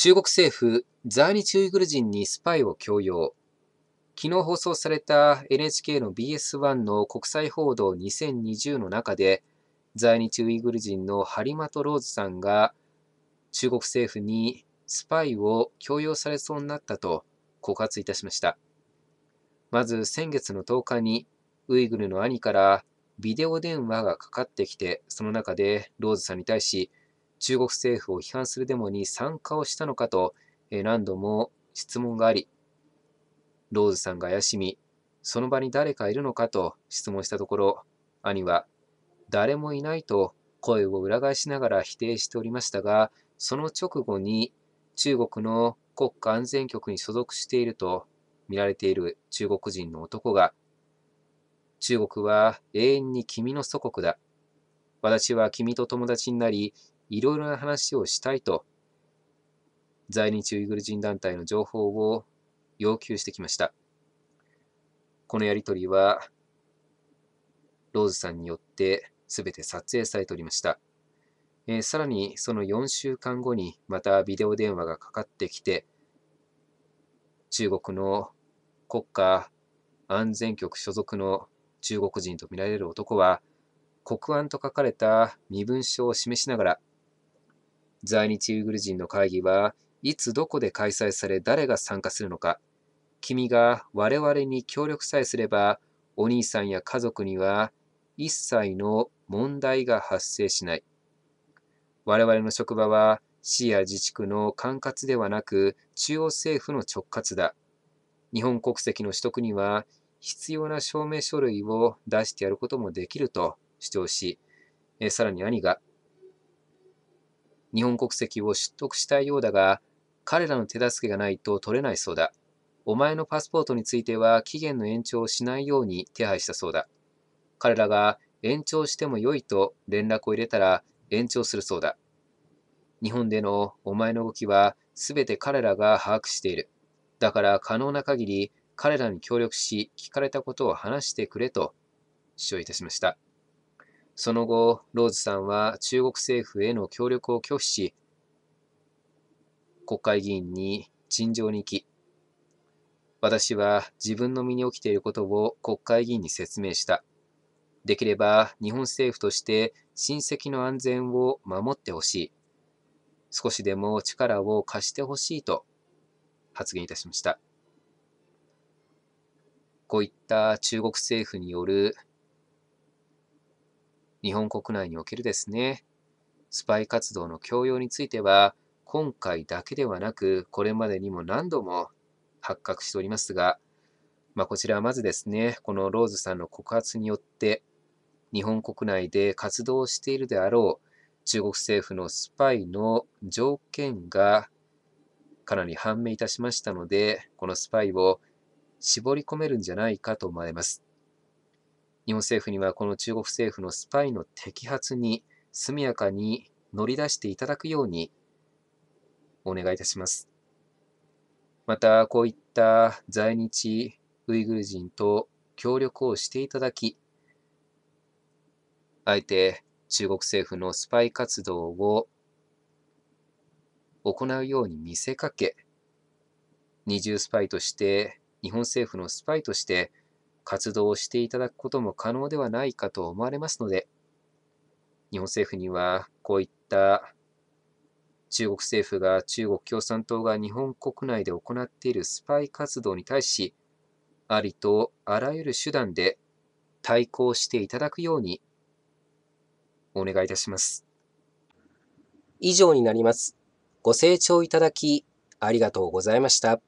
中国政府、在日ウイグル人にスパイを強要。昨日放送された NHK の BS1 の国際報道2020の中で、在日ウイグル人のハリマト・ローズさんが、中国政府にスパイを強要されそうになったと告発いたしました。まず先月の10日に、ウイグルの兄からビデオ電話がかかってきて、その中でローズさんに対し、中国政府を批判するデモに参加をしたのかと何度も質問があり、ローズさんが怪しみ、その場に誰かいるのかと質問したところ、兄は、誰もいないと声を裏返しながら否定しておりましたが、その直後に中国の国家安全局に所属していると見られている中国人の男が、中国は永遠に君の祖国だ。私は君と友達になり、いろいろな話をしたいと、在日ウイグル人団体の情報を要求してきました。このやりとりは、ローズさんによって全て撮影されておりました。えー、さらにその4週間後にまたビデオ電話がかかってきて、中国の国家安全局所属の中国人とみられる男は、国安と書かれた身分証を示しながら、在日ウイグル人の会議はいつどこで開催され誰が参加するのか君が我々に協力さえすればお兄さんや家族には一切の問題が発生しない我々の職場は市や自治区の管轄ではなく中央政府の直轄だ日本国籍の取得には必要な証明書類を出してやることもできると主張し、えさらに兄が日本国籍を取得したいようだが、彼らの手助けがないと取れないそうだ。お前のパスポートについては期限の延長をしないように手配したそうだ。彼らが延長しても良いと連絡を入れたら延長するそうだ。日本でのお前の動きは全て彼らが把握している。だから可能な限り彼らに協力し聞かれたことを話してくれと主張いたしました。その後、ローズさんは中国政府への協力を拒否し、国会議員に陳情に行き、私は自分の身に起きていることを国会議員に説明した。できれば日本政府として親戚の安全を守ってほしい。少しでも力を貸してほしいと発言いたしました。こういった中国政府による日本国内におけるですね、スパイ活動の強要については、今回だけではなく、これまでにも何度も発覚しておりますが、まあ、こちらはまずですね、このローズさんの告発によって、日本国内で活動しているであろう中国政府のスパイの条件がかなり判明いたしましたので、このスパイを絞り込めるんじゃないかと思われます。日本政府にはこの中国政府のスパイの摘発に速やかに乗り出していただくようにお願いいたします。また、こういった在日ウイグル人と協力をしていただき、あえて中国政府のスパイ活動を行うように見せかけ、二重スパイとして、日本政府のスパイとして、活動をしていただくことも可能ではないかと思われますので、日本政府にはこういった中国政府が中国共産党が日本国内で行っているスパイ活動に対し、ありとあらゆる手段で対抗していただくようにお願いいたします。以上になります。ご清聴いただきありがとうございました。